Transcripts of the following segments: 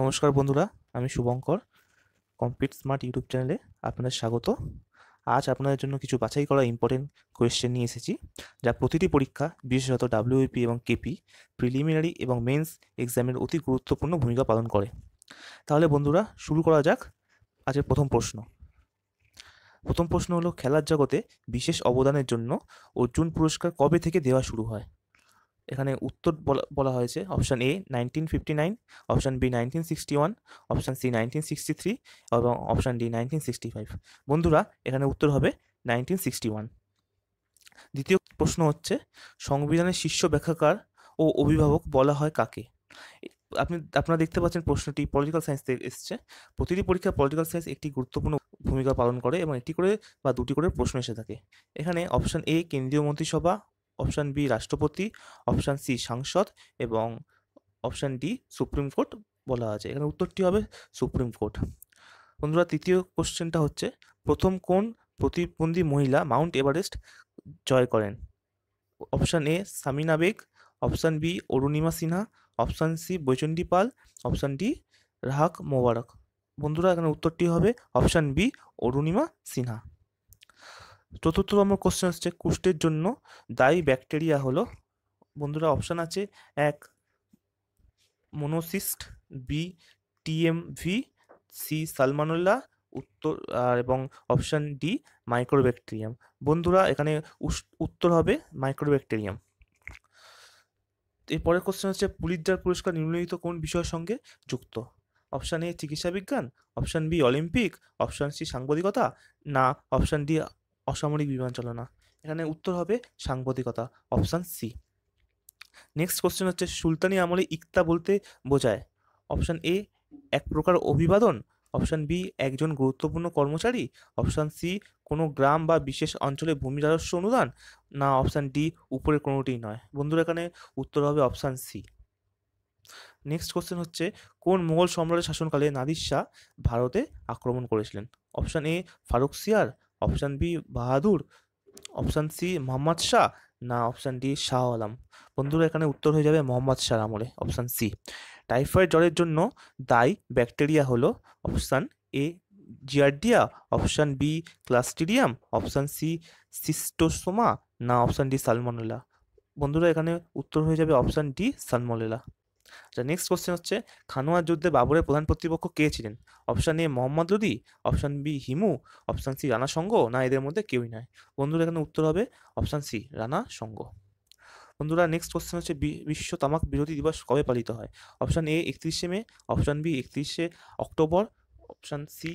নমস্কার বন্ধুরা আমি শুভঙ্কর কমপ্লিট স্মার্ট ইউটিউব চ্যানেলে আপনাদের স্বাগত আজ আপনাদের জন্য কিছু বাছাই করা ইম্পর্টেন্ট কোয়েশ্চেন নিয়ে এসেছি যা প্রতিটি পরীক্ষা বিশেষত ডাব্লিউপি এবং কেপি প্রিলিমিনারি এবং মেন্স এক্সামের অতি গুরুত্বপূর্ণ ভূমিকা পালন করে তাহলে বন্ধুরা শুরু করা যাক আজের প্রথম প্রশ্ন প্রথম প্রশ্ন হলো খেলার জগতে বিশেষ অবদানের জন্য অর্জুন পুরস্কার কবে থেকে দেওয়া শুরু হয় এখানে উত্তর বলা হয়েছে option A nineteen fifty nine B nineteen sixty one option C nineteen sixty three এবং option D nineteen sixty five বন্ধুরা এখানে উত্তর হবে নাইনটিন সিক্সটি ওয়ান দ্বিতীয় প্রশ্ন হচ্ছে সংবিধানের শীর্ষ ব্যাখ্যাকার ও অভিভাবক বলা হয় কাকে আপনি আপনারা দেখতে পাচ্ছেন প্রশ্নটি পলিটিক্যাল সায়েন্স থেকে এসছে প্রতিটি পরীক্ষা পলিটিক্যাল সায়েন্স একটি গুরুত্বপূর্ণ ভূমিকা পালন করে এবং একটি করে বা দুটি করে প্রশ্ন এসে থাকে এখানে অপশন এ কেন্দ্রীয় মন্ত্রিসভা অপশান বি রাষ্ট্রপতি অপশান সি সাংসদ এবং অপশান ডি সুপ্রিম কোর্ট বলা আছে এখানে উত্তরটি হবে সুপ্রিম কোর্ট বন্ধুরা তৃতীয় কোশ্চেনটা হচ্ছে প্রথম কোন প্রতিবন্ধী মহিলা মাউন্ট এভারেস্ট জয় করেন option A Samina Baig option B Arunima Sinha option C Bachendri Pal option D রাহাক মোবারক বন্ধুরা এখানে উত্তরটি হবে অপশান বি অরুণিমা সিনহা চতুর্থতম কোশ্চেন হচ্ছে কুষ্ঠের জন্য দায়ী ব্যাকটেরিয়া হলো বন্ধুরা অপশান আছে এক মোনোসিস্ট বি টিএমভি সি সালমানুল্লাহ উত্তর এবং অপশান ডি মাইক্রোব্যাকটেরিয়াম বন্ধুরা এখানে উত্তর হবে মাইক্রোব্যাকটেরিয়াম এরপরের কোশ্চেন হচ্ছে পুলিৎজার পুরস্কার নিম্নলিখিত কোন বিষয়ের সঙ্গে যুক্ত অপশান এ চিকিৎসা বিজ্ঞান option B Olympic option C সাংবাদিকতা না অপশান ডি অসামরিক বিমান চালনা এখানে উত্তর হবে সাংবাদিকতা অপশান সি নেক্সট কোশ্চেন হচ্ছে সুলতানি আমলে ইকতা বলতে বোঝায় অপশান এ এক প্রকার অভিবাদন অপশান বি একজন গুরুত্বপূর্ণ কর্মচারী অপশান সি কোনো গ্রাম বা বিশেষ অঞ্চলে ভূমি রাজস্ব অনুদান না অপশান ডি উপরে কোনোটি নয় বন্ধুরা এখানে উত্তর হবে অপশান সি নেক্সট কোশ্চেন হচ্ছে কোন মোগল সম্রাটের শাসনকালে নাদির শাহ ভারতে আক্রমণ করেছিলেন option A Farrukh Siyar option B Bahadur option C Mohammad Shah না অপশান ডি শাহ আলম বন্ধুরা এখানে উত্তর হয়ে যাবে মোহাম্মদ শাহ আমলে অপশান সি টাইফয়েড জ্বরের জন্য দায়ী ব্যাকটেরিয়া হলো option A Giardia option B Clostridium option C Schistosoma না অপশান ডি সালমোনেলা বন্ধুরা এখানে উত্তর হয়ে যাবে অপশান ডি সালমোনেলা আচ্ছা নেক্সট কোশ্চেন হচ্ছে খানোয়ার যুদ্ধে বাবরের প্রধান প্রতিপক্ষ কে ছিলেন option A Mohammad Lodi option B Hemu option C Rana Sanga না এদের মধ্যে কেউই নয় বন্ধুরা এখানে উত্তর হবে অপশান সি রানা সঙ্গ বন্ধুরা নেক্সট কোশ্চেন হচ্ছে বিশ্ব তামাক বিরোধী দিবস কবে পালিত হয় অপশান এ একত্রিশে মে অপশান বি একত্রিশে অক্টোবর অপশান সি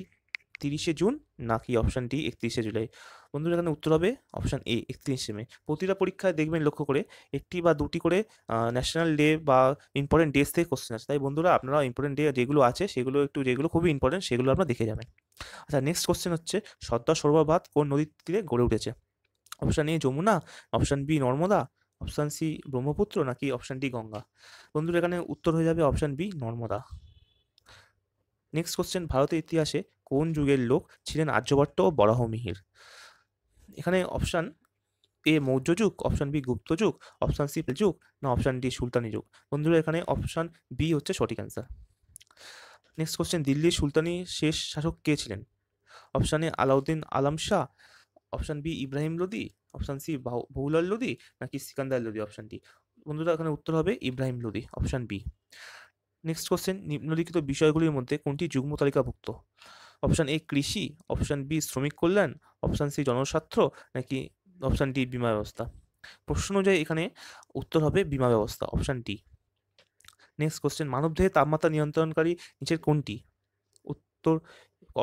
তিরিশে জুন নাকি অপশান ডি একত্রিশে জুলাই বন্ধুরা এখানে উত্তর হবে অপশান এ একত্রিশে মে প্রতিটা পরীক্ষায় দেখবেন লক্ষ্য করে একটি বা দুটি করে ন্যাশনাল ডে বা ইম্পর্টেন্ট ডেস থেকে কোশ্চেন আছে তাই বন্ধুরা আপনারা ইম্পর্টেন্ট ডে যেগুলো আছে সেগুলো একটু যেগুলো খুবই ইম্পর্টেন্ট সেগুলো আপনারা দেখে যাবেন আচ্ছা নেক্সট কোশ্চেন হচ্ছে সর্দার সরোবর কোন নদীর তীরে গড়ে উঠেছে option A Yamuna option B Narmada option C Brahmaputra নাকি অপশান ডি গঙ্গা বন্ধুরা এখানে উত্তর হয়ে যাবে option B Narmada next question ভারতের ইতিহাসে কোন যুগের লোক ছিলেন আর্যভট্ট ও বরাহমিহির এখানে অপশান এ মৌর্য যুগ অপশান বি গুপ্ত যুগ অপশান সি যুগ না অপশান ডি সুলতানি যুগ বন্ধুরা এখানে অপশান বি হচ্ছে সঠিক অ্যান্সার নেক্সট কোশ্চেন দিল্লির সুলতানি শেষ শাসক কে ছিলেন অপশানে Alauddin Alam Shah option B Ibrahim Lodi option C Bahlul Lodi নাকি সিকান্দার লোদি ডি বন্ধুরা এখানে উত্তর হবে Ibrahim Lodi option B next question নিম্নলিখিত বিষয়গুলির মধ্যে কোনটি যুগ্ম তালিকাভুক্ত অপশান এ কৃষি অপশান বি শ্রমিক কল্যাণ অপশান সি জনস্বার্থ নাকি অপশান ডি বিমা ব্যবস্থা প্রশ্ন অনুযায়ী এখানে উত্তর হবে বিমা ব্যবস্থা অপশান ডি নেক্সট কোশ্চেন মানবদেহে তাপমাত্রা নিয়ন্ত্রণকারী নিচের কোনটি উত্তর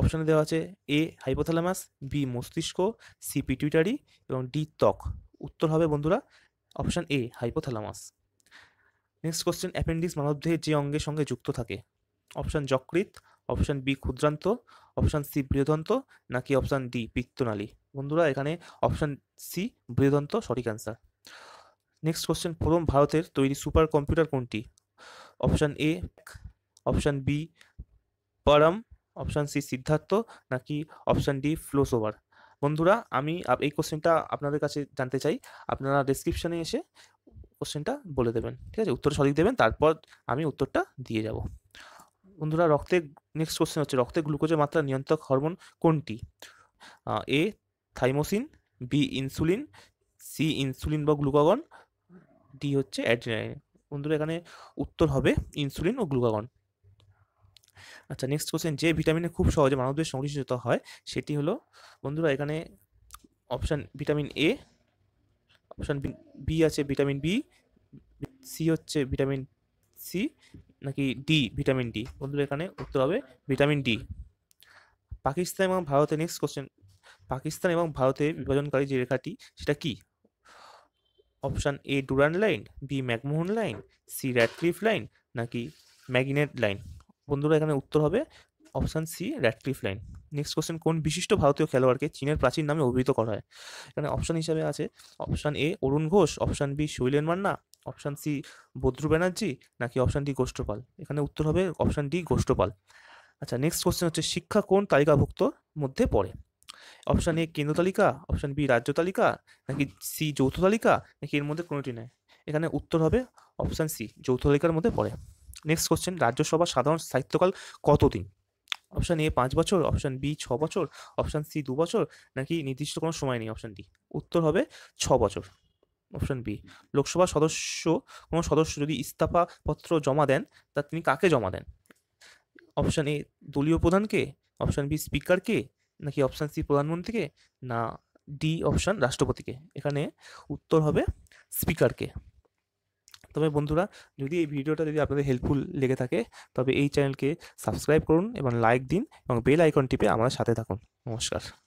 অপশানে দেওয়া আছে এ হাইপোথ্যালামাস বি মস্তিষ্ক সি পিটুইটারি এবং ডি ত্বক উত্তর হবে বন্ধুরা option A hypothalamus next question appendix মানবদেহের যে অঙ্গের সঙ্গে যুক্ত থাকে অপশান যকৃত অপশান বি ক্ষুদ্রান্ত অপশান সি বৃহদন্ত নাকি অপশান ডি পিত্তনালী বন্ধুরা এখানে অপশান সি বৃহদন্ত সঠিক অ্যান্সার নেক্সট কোশ্চেন প্রথম ভারতের তৈরি সুপার কম্পিউটার কোনটি option A option B Param option C Siddhartha নাকি অপশান ডি ফ্লোসোভার বন্ধুরা আমি এই কোশ্চেনটা আপনাদের কাছে জানতে চাই আপনারা ডিসক্রিপশানে এসে কোশ্চেনটা বলে দেবেন ঠিক আছে উত্তর সঠিক দেবেন তারপর আমি উত্তরটা দিয়ে যাব বন্ধুরা রক্তে নেক্সট কোশ্চেন হচ্ছে রক্তে গ্লুকোজের মাত্রা নিয়ন্ত্রক হরমোন কোনটি A thymosin B insulin C insulin বা গ্লুকাগন ডি হচ্ছে অ্যাড্রিনাইন বন্ধুরা এখানে উত্তর হবে ইনসুলিন ও গ্লুকাগন আচ্ছা নেক্সট কোশ্চেন যে ভিটামিনে খুব সহজে মানবদের সংশ্লিষ্ট হয় সেটি হলো বন্ধুরা এখানে option vitamin A option B আছে ভিটামিন বি সি হচ্ছে ভিটামিন সি নাকি ডি ভিটামিন ডি বন্ধুরা এখানে উত্তর হবে ভিটামিন ডি পাকিস্তান এবং ভারতে নেক্সট কোশ্চেন পাকিস্তান এবং ভারতে বিভাজনকারী যে রেখাটি সেটা কি option A Durand line B McMahon line C Radcliffe line নাকি ম্যাগিনেট লাইন বন্ধুরা এখানে উত্তর হবে option C Radcliffe line next question কোন বিশিষ্ট ভারতীয় খেলোয়াড়কে চীনের প্রাচীন নামে অভিহিত করা হয় এখানে অপশান হিসাবে আছে option A Arun Ghosh option B Sailen Manna option C Badru Banerjee নাকি অপশান ডি গোষ্ঠপাল এখানে উত্তর হবে অপশান ডি গোষ্ঠপাল আচ্ছা নেক্সট কোশ্চেন হচ্ছে শিক্ষা কোন তালিকাভুক্ত মধ্যে পড়ে অপশান এ কেন্দ্র তালিকা অপশান বি রাজ্য তালিকা নাকি সি যৌথ তালিকা নাকি এর মধ্যে কোনোটি নেই এখানে উত্তর হবে অপশান সি যৌথ তালিকার মধ্যে পড়ে নেক্সট কোশ্চেন রাজ্যসভা সাধারণ সাহিত্যকাল কতদিন অপশান এ পাঁচ বছর অপশান বি ছ বছর অপশান সি দু বছর নাকি নির্দিষ্ট কোনো সময় নেই অপশান ডি উত্তর হবে ছ বছর অপশন বি লোকসভা সদস্য কোনো সদস্য যদি ইস্তফা পত্র জমা দেন তা তিনি কাকে জমা দেন অপশন এ দলীয় প্রধানকে অপশন বি স্পিকারকে নাকি অপশন সি প্রধানমন্ত্রীকে না ডি অপশন রাষ্ট্রপতিকে এখানে উত্তর হবে স্পিকারকে তবে বন্ধুরা যদি এই ভিডিওটা যদি আপনাদের হেল্পফুল লেগে থাকে তবে এই চ্যানেলকে সাবস্ক্রাইব করুন এবং লাইক দিন এবং বেল আইকন টিপে আমাদের সাথে থাকুন নমস্কার